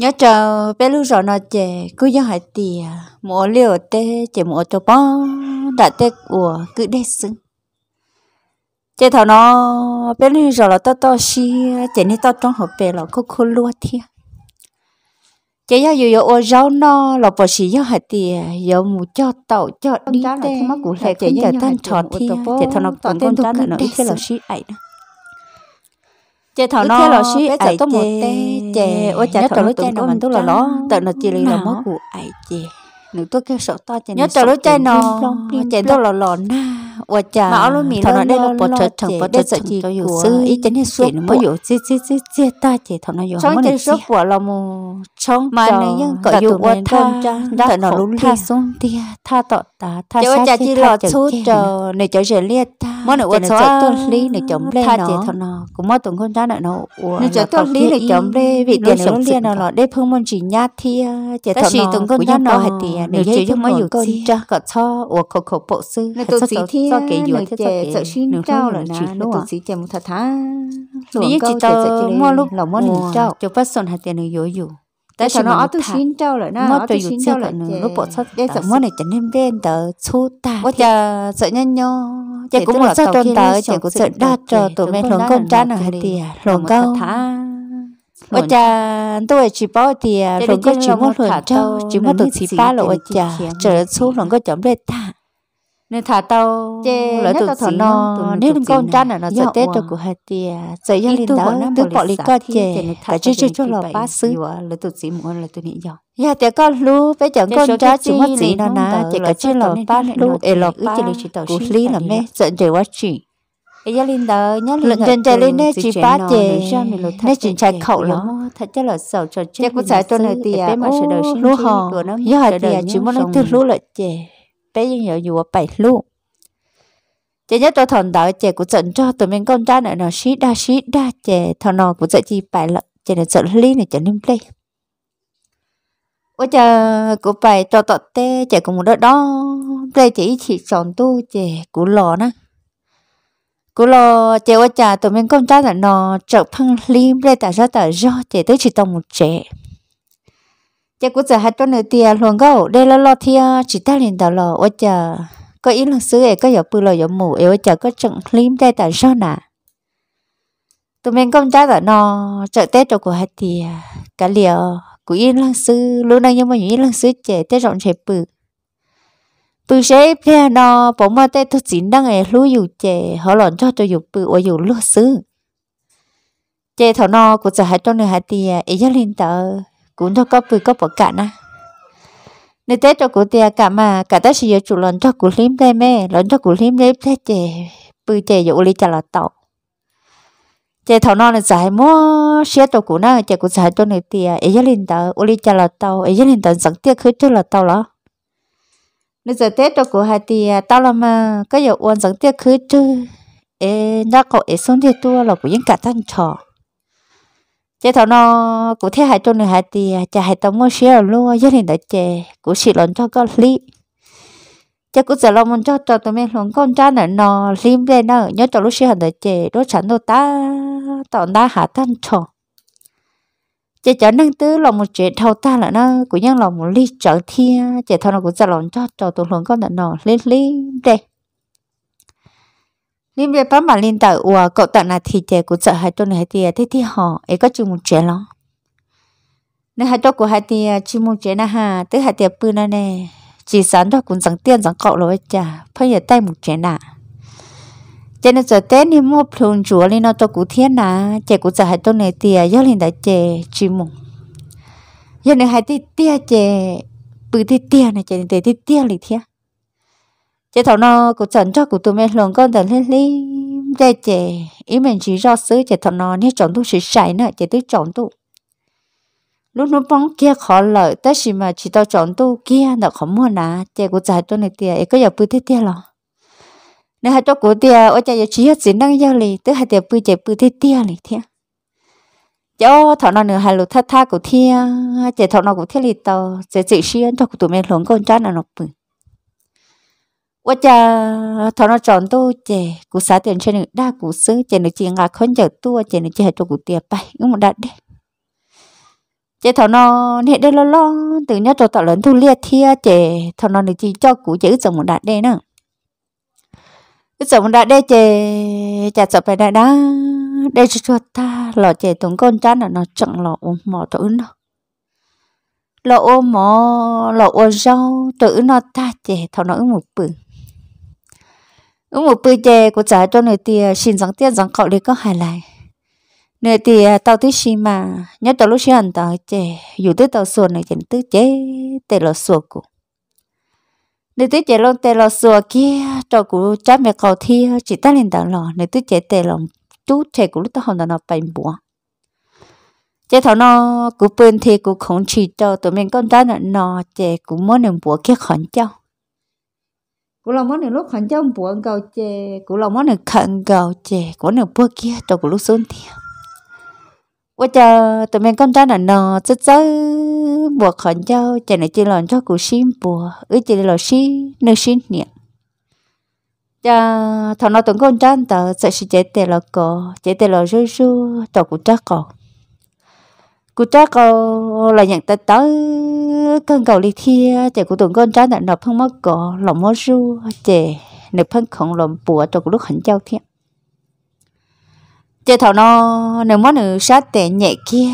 nhớ chờ bé lúc rồi nó chè cứ nhớ hải tìa mùa liều tê chè mùa cho bó đã tê của cứ đế sưng chè thảo nó bé lúc rồi là to to xi chè ni to trong hộp bé là có khô lúa thia chè nhớ dù dù ô rau nó là bỏ xì nhớ hải tìa dù mù cho tàu cho đi tê chè nhớ tan trọt thia chè thảo nó còn con tôi cứ đế sưng chế thọ nó là sĩ ai chế chế ô chả thọ lúc chai nó mình tôi là nó tự nó chỉ là mất của ai chè nếu tôi kêu sợ to chế nhớ thọ lúc chai nó chế tôi là lòn na bảo luôn thằng nó đây là bỏ trở chẳng bỏ trở chẳng cho dù sư ý chân hết suốt nó mới dù chi chi chi chi ta chỉ thằng nó dù mới này suốt của là một trong mà nếu như cậu dù nó luôn tha xuống thì tha tọt ta tha sa cha suốt chờ này chờ chờ liệt tha mới nữa qua cho tôi lý này chấm lên thằng nó cũng mới tuần con ra nữa nó nó chờ tôi lý này chấm lên vì tiền nó liên nó là để phương môn chỉ nhát thi chỉ thằng nó tuần con ra nó hay tiền để chỉ cho mới dù con cha cả cho ủa khổ khổ bộ sư hay cho so kể dụ thế sợ xin trao là chỉ lúc tự sĩ chè một thật thà luồng chỉ tao mua lúc là mua lì trao cho phát sồn hạt tiền này dụ dụ tại sao nó tự xin trao là nó mua xin trao lại là lúc bỏ sót để sợ mua này chẳng nên bên tờ số ta quá chờ sợ nhân nhau chè cũng một sao tuần tờ chè cũng sợ đa trò tụi mẹ luồng công trả là hạt tiền luồng câu ở cha tôi chỉ bảo thì rồi có chỉ muốn luận trao chỉ muốn tự chỉ ba lộ ở cha chờ số luận có chấm lên ta nên thả tao lỡ tụt xí à. nó nên con trăn này nó sẽ tết cho cụ hai tia sẽ dân lên đó tôi bỏ lý co chè cả chơi chơi cho lò ba xứ lỡ tụt xí muốn là tôi nghĩ dòng nhà dạ, tiệt con lu với chẳng con cha chúng mất gì nó ná à? chỉ cả chứ lò ba lu e lò ba cụ lý là mẹ giận để quá chỉ giờ lên đó nhớ linh trên trời lên nè chỉ ba chè nè chỉ chạy khẩu lắm thật chất là sầu cho chơi cũng giải tôi này tiệt à, ô lu hò giờ tiệt chỉ muốn lên từ lu lại chè bé yên yếu yếu bảy lu nhớ tôi thằng đó chị cũng giận cho tụi mình con trai nữa nó xí đa xí đa chị thằng nó cũng giận chị bảy lận chị nó giận ly này chị lên play ôi chờ cũng phải cho tọt tê chị cũng muốn đợi đó play chị chọn tu chị cũng lò nữa cú lo chế quá cha tụi mình công tác là nó trở phăng lim lên tại sao tại do chế tới chỉ tông một chế chả cũng giờ hai tuần nữa tiền luôn gấu đây là lo thia chỉ ta liền đầu lò ôi chờ có ý là xứ ấy có dọc bự lò dọc mù ôi chờ có trận lim đây tại sao nè tụi mình công trái tại nó chợ tết cho của hai tiền cả liều của yên lăng sư lúc này nhưng mà yên lăng sư trẻ tết rộng trẻ bự bự sẽ phe nó bỏ mà tết thuốc chín đang ấy lúa dù trẻ họ lòn cho cho dục bự ôi dù lúa sư trẻ thảo nó của giờ hai tuần nữa hai tiền ấy lên tờ cũng cho có bự có bỏ cả na nếu tết cho cụ tia cả mà cả tết sử dụng lần cho cụ liếm đây mẹ lần cho cụ liếm đấy tết chè bự chè dụ lý trả là tàu chè thầu non là giải mua xe cho cụ na chè cụ giải cho người tia ấy gia linh tàu uli trả là tàu ấy gia linh tàu sẵn tiếc khứ cho là tàu đó nếu giờ tết cho cụ hai tia tao làm mà có dụ uốn sẵn tiếc khứ chứ ê nó có ế xuống thì tua là của những cả thanh trò chế thảo nó cụ thể hại trong này hại thì chả hại tao mua xe luôn gia đình đã chè cụ xịt lon cho con lý chắc cụ giờ lo mình cho cho tụi mình luôn con cha nữa nó lim đây nó nhớ cho lúc xe được đã chè đốt sẵn đồ ta tọn ta hạ tan tròn chế chở nâng tứ lòng một chuyện thâu ta là nó cụ nhân lòng một ly chở thiên, chế thảo nó cụ giờ lo cho cho tụi luôn con nữa nó lên lim đây nên về bám mà lên tàu ua cậu tặng là thì trẻ của sợ hai tuần hai tia thế thì họ ấy có chung một trẻ lắm. Nên hai tuần của hai tia chung một trẻ na ha, tới hai tia bự na nè. Chỉ sáng đó cũng chẳng tiền chẳng cậu rồi chả, phải giờ tay một trẻ nạ. À? Cho nên giờ Tết thì mua phun chúa lên nó tôi cũng thiên nà, trẻ cũng sợ hai tuần này tia do lên đại trẻ chung một. Giờ này hai tia tia trẻ bự tia tia này trẻ tia tia lì thiên chế thầu nó cũng chẳng cho cụ tụi mình lòng con tận lên li đây chế ý mình chỉ do xứ chế thầu nó nhé chọn tu sự sải nữa chế tới chọn tu lúc nó bóng kia khó lợi tới gì mà chỉ tao chọn tu kia nó khó mua nà chế của giải tu này tiền ấy có giờ bự thế tiền rồi nếu hai chỗ của tiền ở chạy giờ chỉ hết gì năng giao lì tới hai tiền bự chế bự thế tiền lì thế cho thọ nó nửa hai lục tha tha của thiên chế thọ nó của thiên lì tao, chế chỉ xuyên cho cụ tụi mình lòng con cha nó nó bự. ว่าจะทอนจอนตัวเจกูสาเตียนเชนึได้กูซื้อเจนึจีงาคนเจอตัวเจนึจีให้ตัวกูเตียไปงั้นมันได้เด้เจทอนเห็ดได้ล้อล้อถึงเนี้ยตัวต่อหลนทุเรียเทียเจทอนนึจีเจ้ากูเจอึจังมันได้เด้เนาะอึจังมันได้เด้เจจะจับไปได้ด้าได้ชัวตาหล่อเจตรงก้นจ้าน่ะเนาะจังหล่อหมอตัวอื่นเนาะ lo ô mò lo ô rau tự nó ta chè thọ nó một bự ủng một bữa chè của trái cho nơi tiề xin rằng tiền rằng cậu lấy có hài lại nơi tiề à, tao thích xí mà nhớ tao lúc xí hẳn tao chè dù tới tao xuồng này chẳng tứ chế tê lọ xuồng cụ nơi tứ chè lon tê lọ xuồng kia cho của cha mẹ cậu thi à, chỉ ta lên tao lọ nơi tứ chè tê lòng chú chè của lúc tao hồng tao nó bành bùa chè thảo nó của bên thì của không chỉ cho tụi mình con trai nó chè của mỗi niềm bùa kia khỏi cho cú lòng món này lúc khẩn trương buồn cầu chè cú lòng món này khẩn cầu chè của này bữa kia cho cú lúc xuống tiền. quá chờ tụi mình con trai là nò chứ chứ buộc khẩn trâu chè này chỉ làm cho cú xin bùa ứ chỉ là xin nơi xin niệm cha thằng nó tụi con trai tờ sẽ sẽ chạy tè là cò chạy tè là rú rú cho cú trắc còn cô chắc cô là nhận tới tới cơn cầu đi thia chạy của tụi con trái đã nộp không mất cỏ lòng mất ru chạy nộp phân khổng lòng bùa cho của lúc hẳn trao thiệt chạy thảo nó nếu mất nữa sát tệ nhẹ kia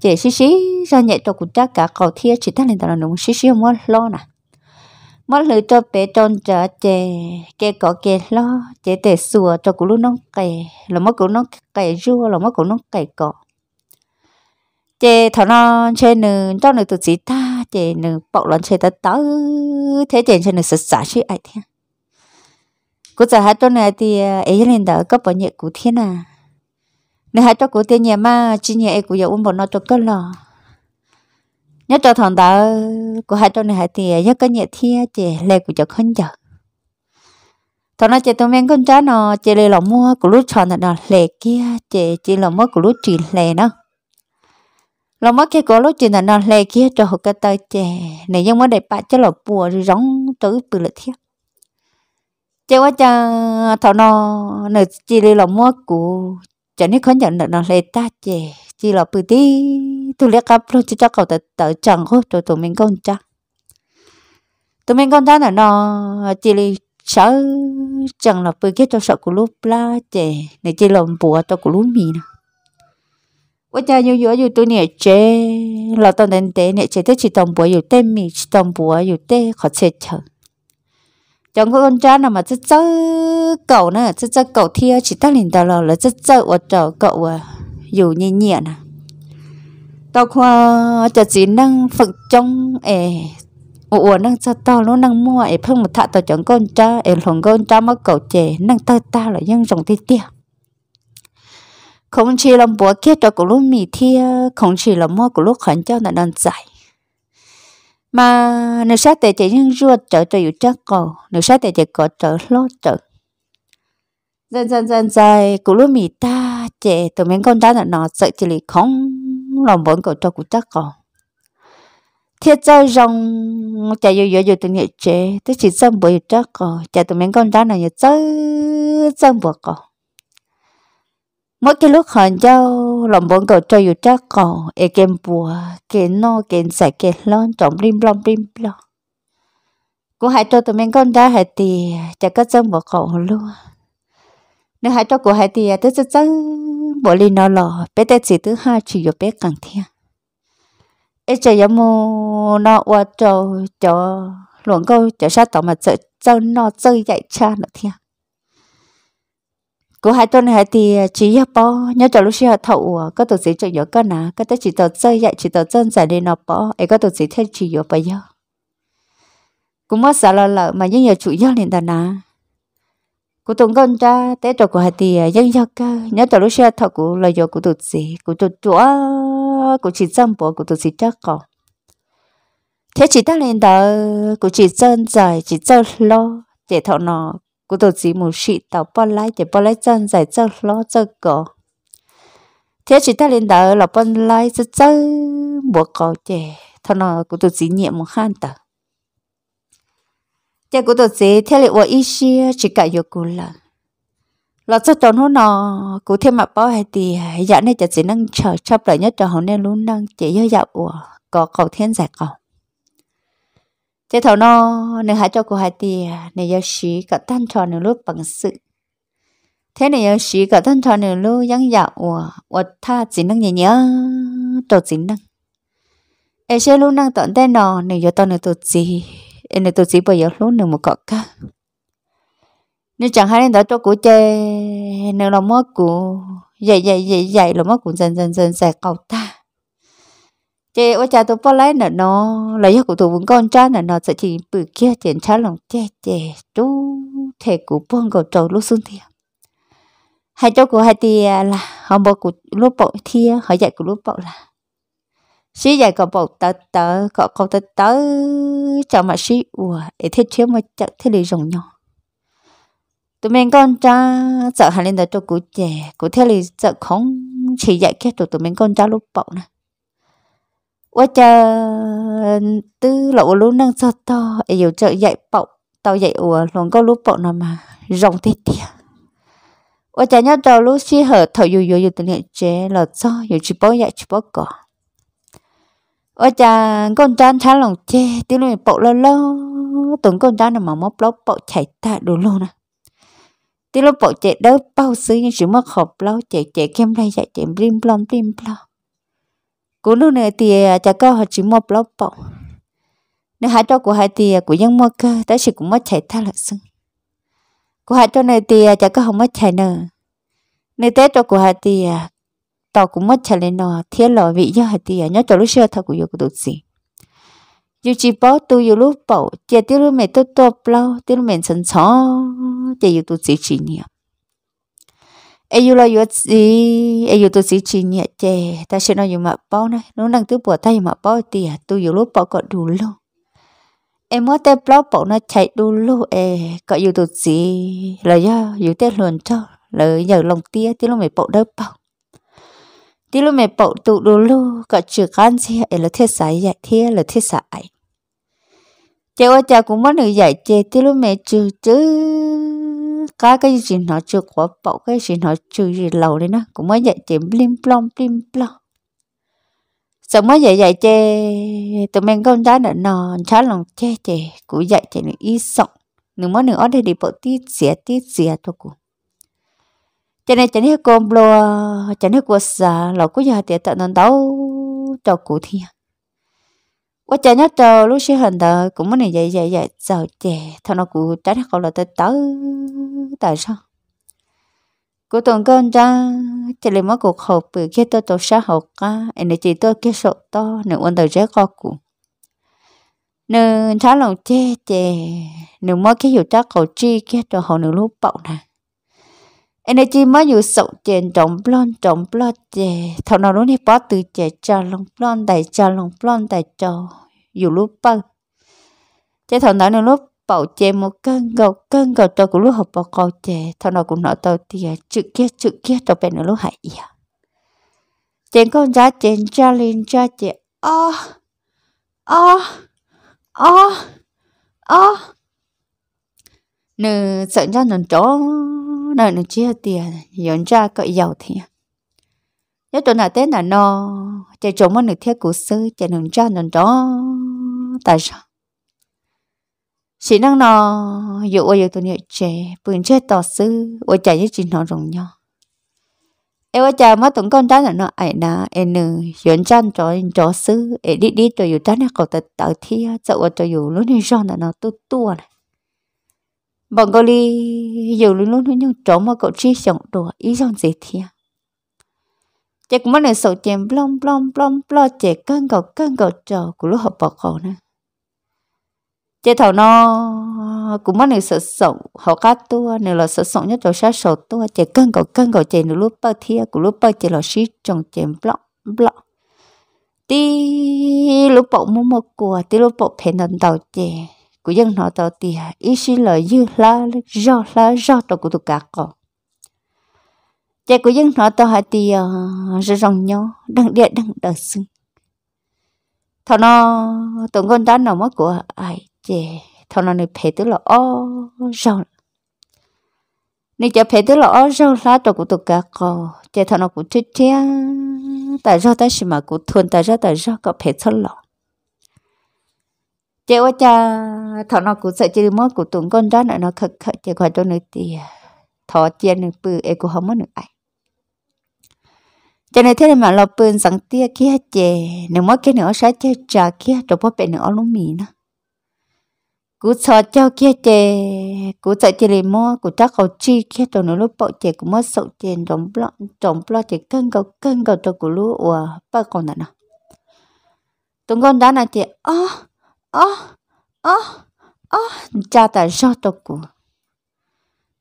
chạy xí xí ra nhẹ cho của chắc cả cầu thia chỉ ta lên tao nó xí xí mất lo nè mất lưỡi cho bé tròn trở chạy kê cỏ kê lo chạy tệ sùa cho của lúc nó cày là mất của nó cày ru là mất của nó cày cỏ chị thằng nó chơi nữ cho nữ tụi chị ta chị nữ bọc lon chơi tới tới thế chị chơi nữ sạch sạch chứ ai thế cú giờ hai tuần này thì à, ấy lên đó có bao nhiêu cú thiên à nếu hai tuần cú thiên nhà mà chỉ nhà ấy cú giờ uống bọn nó cho cơ lò nhớ cho thằng đó cú hai tuần này thì à, nhớ cái nhà thiên chị lê cú cho không giờ thằng nó chị tôi mang con trái nó chị lê lòng mua cú lúc chọn là lê kia chị chị lòng mua cú lúc chỉ lê nó lòng mất cái cổ lúc chuyện là nó lê kia cho họ cái tay chè này nhưng mà đẹp bạn cho là bùa rồi rong tới bự lệ thiết chế quá cho thọ nó nợ chỉ lấy lòng mua cũ cho nên khó nhận được nó lê ta chè chỉ là bự tí tôi lấy cặp luôn cho cho cậu tự tự chẳng hốt cho tụi mình con cha tụi mình con ta là nó chỉ lấy sợ chẳng là bự kia cho sợ của lúc la chè này chỉ lòng bùa cho của lúc mì nào 我家有有有多年节，老当人得年节得吃东坡有得米，吃东坡有得好吃吃。trong cái con trai nào mà chứ chứ cậu nữa chứ chứ cậu thia chỉ ta liền tao lò là chứ chứ ở trở cậu à dù nhẹ nhẹ nè tao qua chả chỉ năng phật trong ề ủa năng cho tao nó năng mua ề phong một thạ tao chẳng con trai ề lòng con trai mà cậu chè, năng tao tao là nhân rồng tê tia không chỉ là bữa kia cho của lúc mì thi không chỉ là mua của lúc khẩn cho là đơn giải mà nếu sát để chạy những ruột trở trở yếu chắc cổ nếu sát để chạy cổ trở lót trở dần dần dần dài của lúc mì ta chạy từ mình con ta là nó sợ chỉ lì không lòng bốn cổ cho của chắc cổ thiết cho rằng chạy vô vô vô từ nghệ chế tức chỉ sân bữa yếu chắc cổ chạy từ mình con ta là nhớ sân sân cổ mỗi cái lúc hòn dâu lòng bọn cậu cho dù chắc cỏ e kem bùa kẻ no kẻ sẻ kẻ lon trọng lim lom lim lom cô hãy cho tụi mình con ra hãy tì chả có dân bỏ cậu luôn nếu hãy cho cô hãy tì à, tớ tớ tớ bỏ lên nó lò bé tê chỉ thứ hai chỉ dù bé càng thiên ê chả giống mô nó qua cho cho luận câu chả sao tao mà sợ cho nó chơi dạy cha nữa thiên cô hai tuần hai thì chỉ ya po nhớ cho lúc xưa thậu à, có tổ sĩ cho nhớ cái nào có tới chỉ tổ chơi dạy chỉ tổ chân giải nên nó po ấy có tổ sĩ thêm chỉ nhớ bây giờ cũng mất sợ lo lợ mà những giờ chủ yếu liền đàn nà cô tụng con cha tế trò cô hai thì à, dân do cơ nhớ cho lúc xưa thậu cụ lời do cụ tổ sĩ cụ tổ chúa cụ chỉ chân bộ cụ tổ sĩ chắc còn thế chỉ ta lên đó cụ chỉ chân giải chỉ chơi lo để thọ nó cô tổ chỉ một sĩ tàu bò lái để bò lái chân giải chân lo chân cổ thế chỉ ta lên đỡ là bò lái chân chân buộc cổ chè thằng nào cô tổ chỉ nhiệm một han tờ chè cô tổ chỉ thế là ủa ít chỉ cả yêu cô là là cho tổn hôn nó cụ thêm mà bao hay thì dạ này chả chỉ năng chờ chấp lại nhất cho họ nên luôn năng chỉ do dạ ủa có cầu thiên giải cầu thế thầu nó nên hãy cho cô hai tiền này giờ sĩ cả thân trò nửa lúc bằng sự thế này giờ sĩ cả thân trò nửa lúc vắng dạo ủa ủa tha chỉ năng nhớ nhớ trò chỉ năng em sẽ luôn năng tận tên nọ này giờ tao nửa tổ chỉ em tổ chỉ bây giờ luôn nửa một cọ cả nếu chẳng hay nên tao cho cô chơi, nửa lòng mất cô dạy dạy dạy dạy lòng mất cô dần dần dần dạy cậu ta chị ôi cha tôi bỏ lấy nè nó lấy cụ tôi vẫn con trai nè nó sẽ chỉ bự kia tiền cha lòng che che chú thể cụ bông gầu trầu lúc xuống thiệt hai cháu cụ hai tia là họ bỏ cụ lúc bỏ thia họ dạy cụ lúc bỏ là sĩ dạy cậu bỏ tớ tớ cậu cậu tớ tớ cho mà sĩ ủa ấy thế chứ mà chắc thế lý rồng nhỏ tụi mình con cha sợ hai lên đó cho cụ trẻ cụ thế lý sợ không chỉ dạy kết tụi tụi mình con cha lúc bỏ nè 我จะ tư lộ lú năng cho to dù chợ dạy bọc tao dạy ủa luôn câu lú bậu nào mà rồng tê tê 我จะ nhau đầu lú xí hở thầu dù dù dù tình hiện chế là cho dù chỉ bó dạy chỉ bó cỏ 我จะ con trai thả lòng chê tiếng lùi bọc lâu lâu tuần con trai nào mà móc lóc bậu chạy ta đủ luôn nè tiếng lùi bậu chạy đỡ bao xứ nhưng chỉ mất hộp lâu chạy chạy kem đây chạy chạy blim blom blim blom cú lúc này thì chả có họ chỉ mua blog bỏ nếu hai cho của hai thì của dân mua cơ tới sự cũng mới chạy tha lợn sưng của hai trâu này thì chả có không mới chạy nữa nếu tết cho của hai thì tao cũng mất chạy lên nó thiết lò vị do hai thì nhớ cho lúc xưa thật của yêu của tụt gì dù chỉ bỏ tu dù lúc bỏ chỉ tiêu lúc mẹ tôi to lâu tiêu lúc mẹ sẵn só chỉ yêu tụt gì chỉ nhiều ai yêu lo yêu gì ai yêu tôi chỉ chỉ nhẹ chè ta sẽ nói dùng mà bao này nó đang cứ bỏ tay mà bao thì tôi yêu lúc bỏ cọ đủ luôn em muốn tay bao bỏ nó chạy đủ luôn ê cọ yêu tôi gì là do yêu tay luôn cho là giờ lòng tia tí lúc mày bỏ đỡ bao tí lúc mày bỏ tụ đủ luôn cọ chữ gan gì ấy là thiết sai vậy thế là thiết sai chè ơi chà cũng muốn được dạy chè tí lúc mày chữ chứ cái cái gì nó chưa quả bảo cái gì nó chưa gì lâu đấy nó cũng mới dạy chị blim plom blim plom sợ mới dạy dạy chê tụi mình con trái nữa nó trái lòng chê chê cũng dạy chê nữa ít sọng nữa mới nữa ở đây đi bộ tít xỉa tít xỉa thôi cụ cho nên cho nên con lo chẳng hết cuộc xả lộc của gia tiệt tận nó đấu cho cụ thiệt à quá trời nhớ tờ lúc xưa hình tờ cũng muốn này vậy vậy vậy giờ chè thằng nó cũng trái nó là tới tới tại sao của tuần con ra chỉ lấy mấy cuộc họp từ khi tôi tổ xã học ca anh này chỉ tôi kia sợ to nếu quân tờ rẽ co cụ nên tháo lòng che chè nếu mới cái hiệu trắc cầu chi kia cho họ nửa lúc bậu nè anh này chỉ mới dù sợ tiền trọng plon trọng plon chè thằng nào lúc này bắt từ chè cha lòng plon tại cha lòng plon tại trò dù lúc bơ chế thằng nói nên lúc bảo chế một cân gầu cân gầu tôi cũng lúc học bảo cầu chế thằng nào cũng nói tôi thì chữ kia chữ kia tôi bên nó lúc hại ya à. chế con giá chế cha lên cha chế ô ô ô ô nữ sợ cho nó chỗ nó nó chia tiền nhận ra cậy giàu thì nhớ chỗ nào tết là no chạy chỗ mà nữ thiết của sư chạy nó cha nó đó tại sao chỉ năng nó dụ ôi tôi nhớ trẻ bừng trẻ tỏ sư ôi chả như chỉ nó rồng nhau em ôi chả mà tổng con trái là nó ấy nà em nữ dọn chăn cho em cho sư em đi đi cho dù trái này có tật tật thi ở cho dù lúc này rong là nó tu tu này bọn cô đi dù lúc lúc nó nhưng chỗ mà cậu chỉ sống đồ ý dòng gì thì chắc mất này sầu chèm blong blong blong blong chè căng cậu căng cậu trò của lúc học bọc khổ nữa chế thầu nó cũng mất nhiều sợ sầu họ cá tua nhiều là sợ sầu nhất rồi sát sầu tua chế cân cầu cân cầu chế nhiều lúc bơ thia của lúc bơ chế là xí trong chế block block tí lúc bộ mua mua của tí lúc bộ phải nâng tàu chế của dân họ tàu tìa ý xí là dư la do la do tàu của tụ cả còn chế của dân họ tàu hai tìa rồi rong nhau đăng địa đăng đờ sưng thằng nó tụi con đó nào mất của ai chị thằng nào này phải tức là ó rồi nị cho phải tức là ó rồi lá cho cụ tụ cả cò chị thằng nào cũng chết chết tại sao ta xí mà cũng thuần tại sao tại sao có phải thất lọ chị ơi cha thằng nào cũng sợ chị mất cụ tụng con đó nữa nó khật khật chị khỏi cho nữ tiền thọ chia nữ bự em cũng không mất nữ ai cho nên thế mà lo bự sẵn tia kia chè nếu mất cái nữa sẽ chơi trà kia rồi bố bé nữa lúc mì nữa cú sợ cho kia chè cú sợ chè liền mua cú chắc cầu chi kia đồ nó lúc bỏ chè cú mất sậu chè trống bọ trống bọ chè cân cầu cân cầu cho cú lú ủa ba con đó nè tụi con đã nè à chè ơ ơ ơ ơ cha ta sao cho cú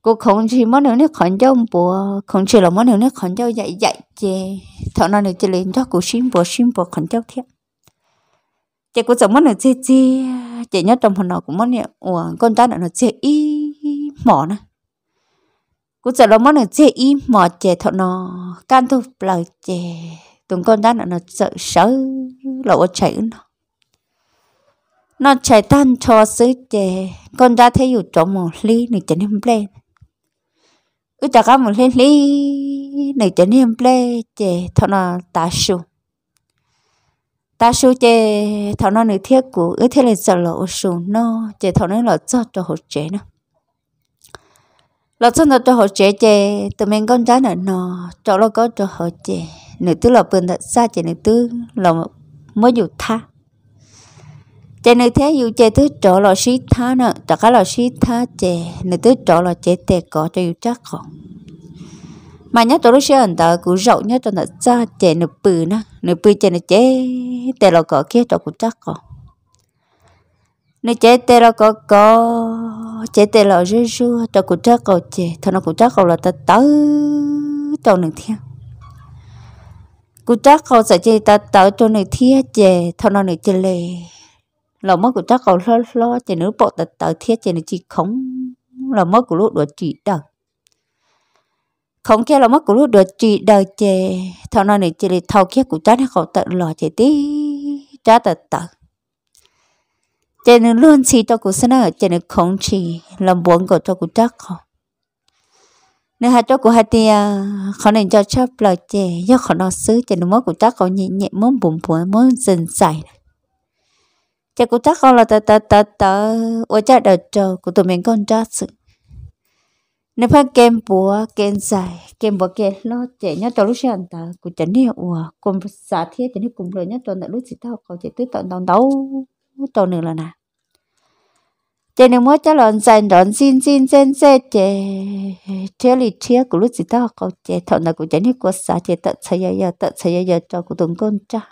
cú không chỉ mất nữa nước khẩn cho bùa không chỉ là mất nữa nước khẩn cho dạy dạy chè thọ nó nữa chè liền cho cú xin bùa xin bùa khẩn cho thiệt chè cú chẳng mất nữa chè chè chị nhớ trong phần nào cũng mất nè ủa con ta nó chê y mỏ nè cũng sợ nó mất nó chê y mỏ chê thọ nó can thu lời chê tụng con ta nó sợ sợ lộ chạy nó nó chạy tan cho sứ chê con ta thấy dù chỗ một ly này chả nên lên ư chả có một ly ly này chả nên lên chê thọ nó ta xuống ta số chê thằng nó nữ thiết của ước thiết là sợ lộ su nó chê thằng nó là cho cho hỗ chế nó là cho nó cho hỗ chế chê tụi mình con trái nữa nó cho nó có cho hỗ chế nữ tư là bên thật xa chê nữ tư là mới dù tha chê nữ thế dù chê thứ cho là sĩ tha nữa cho cái là sĩ tha chê nữ tư cho là chê tệ có cho dù chắc không mà nhớ tôi lúc xưa anh ta cũng rộng nhớ cho nó xa chê nữ bự nữa nếu bây giờ nó chế tê lo có kia cho cũng chắc còn nếu chế tê lo có có chế tê lo rú rú cho cũng chắc còn chế thằng nó cũng chắc còn là ta tới cho nửa thiên cũng chắc còn sẽ chế ta tới cho nửa thiên chế thằng nó nửa chế lề là mất cũng chắc còn lo lo chế nữa bộ ta tới thiên chế nửa chỉ không là mất của lúc đó chỉ đâu không kia là mất của lúc được chị đời chè thằng nào này chị lại thâu kia của cháu nó không tận lò chị tí cháu tận tận chị nó luôn xì cho của sinh ở chị nó không chỉ làm buồn của cho của cháu không nên hai cho của hai tia khó nên cho cháu lời chè do khó nó xứ chị nó mất của cháu không nhẹ nhẹ muốn buồn buồn muốn dần dài chị của cháu không là tận tận tận tận ôi cháu đợi chờ của tụi mình con cháu sự nếu phải kem bùa kem dài kem bùa kem nó chỉ nhớ cho lúc sáng ta cũng chẳng hiểu ủa cùng xả thiết chẳng hiểu cùng rồi nhớ cho lúc chỉ tao có chỉ tới tận đồng đấu cho nữa là nè chỉ nếu mới cho lần dành đón xin xin xin xe chỉ thiết lý thiết của lúc chỉ tao có chỉ thọn nào cũng chẳng hiểu của xả chỉ tận xây giờ tận xây giờ cho của tuần con cha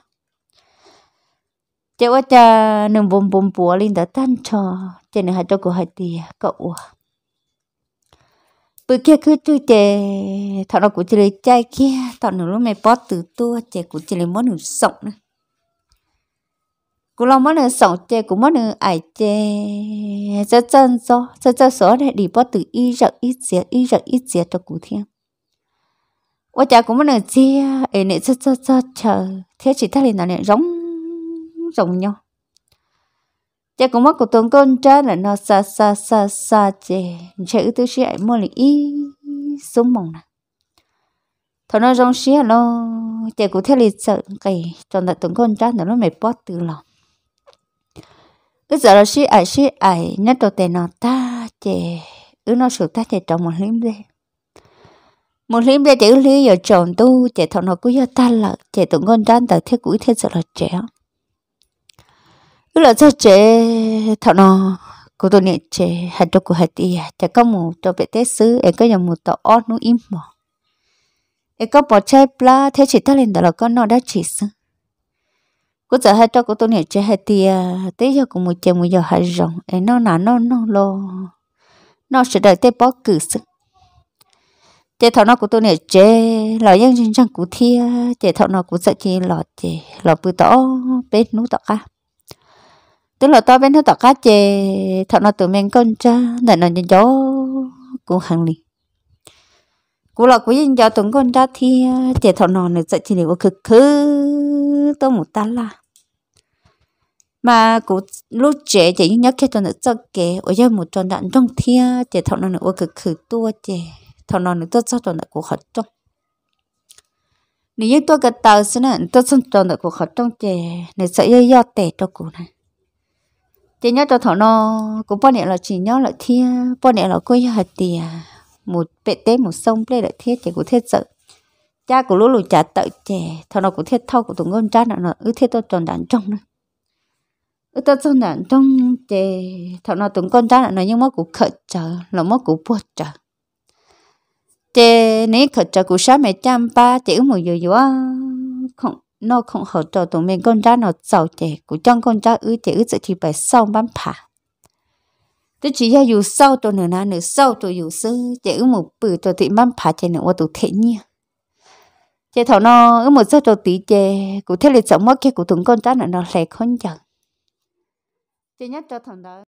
quá cha nương bùa tan cho hai hai tia chỉ ว่าจะหนึ่งบุมบุมปัวลินเดตันชอจะหนึ่งหาเจ้ากูหาตีก็อ้ว bữa kia cứ tôi chè thọ nó cũng chơi chai kia thọ nó lúc này bó từ tua chè cũng chơi món nửa sống nữa cũng lo món nửa sống chè cũng món nửa ải chè cho chân cho cho cho số này đi bó từ y rợ y dẹt y rợ y dẹt cho cụ thiên ủa chả cũng món nửa chơi, ấy nè chơi chơi chơi chờ thế chỉ thay là nè rống rồng nhau chả dạ, cũng mất của tuần con trai là nó xa xa xa xa chè chả ư tư sĩ ấy mua lại y xuống mong nè thằng nó rong xí nó chả cũng theo lịch sợ cái trong là tuần con trai là nó mệt bót từ lòng ư giờ là xí ấy xí ấy nhất đầu tiên nó ta chè ư nó sụt ta chè trong một liếm đây một liếm đây chữ lý giờ chọn tu chè thằng nó cứ giờ ta lợ chè tuần con trai là theo cuối theo giờ là trẻ cứ là sao chế thọ nó cô tôi niệm chế hạt cho cô hạt đi chả có mù cho bé tết xứ em có dòng mù tàu ót nó im mà em có bỏ chai pla thế chỉ ta lên đó là con nó đã chỉ xứ cô giờ hạt cho cô tôi niệm chế hạt đi tới giờ cũng mù chơi mù giờ hạt rồng em nó nà nó nó lo nó sẽ đợi tết bỏ cử xứ chế thọ nó của tôi nè chế lò dân dân dân của thia chế thọ nó của sợ chế lò chế lò bự to bên nú to cả tức là to bên thứ tọt cá chè thọ nó tụi mình con cha nè nó nhìn gió cũng hàng liền cú là cú nhìn gió tụi con cha thì à, chè thọ nó này chạy chỉ để cực khứ tôi một ta là mà cú lúc trẻ chỉ nhớ cái tôi nó cho kẻ ở giờ một tròn đạn trong thia à, chè thọ nó nữa cực khứ tua chè thọ nó nữa tôi cho tôi nó cũng khó trong nếu như tôi cái tàu xin tôi xin tôi nó cũng khó trong chè nếu sẽ yêu yêu tệ cho cô này chỉ nhớ cho thọ nó cũng bao nhiêu là chỉ nhớ là thia bao nhiêu là coi hạt tiền một bệ tế một sông plei là thiết chỉ của thiết sợ cha của lũ lụt trả tự trẻ thọ nó cũng thiết thâu của tụng ngôn cha nó nó ư thiết tôi tròn đàn trong nữa ư tôi tròn đàn trong trẻ thọ nó tụng con cha nó nói nhưng mà của khởi trở là mất của buộc trở trẻ nếu khởi trở của sáng mẹ chăm ba chỉ một giờ vừa không nó không hỗ cho tụi mình con ra nó giàu trẻ cũng trong con ra ư trẻ ư sự thì phải sau bán phả tôi chỉ ra dù sau tôi nửa na nửa sau tôi dù sư trẻ ư một bự tôi thì bán phả trẻ nữa tôi thế nhỉ trẻ thọ nó ư một sau tôi tí trẻ cũng thế là sống mất kia của tụi con ra nữa nó lại không chẳng chị nhất cho thằng đó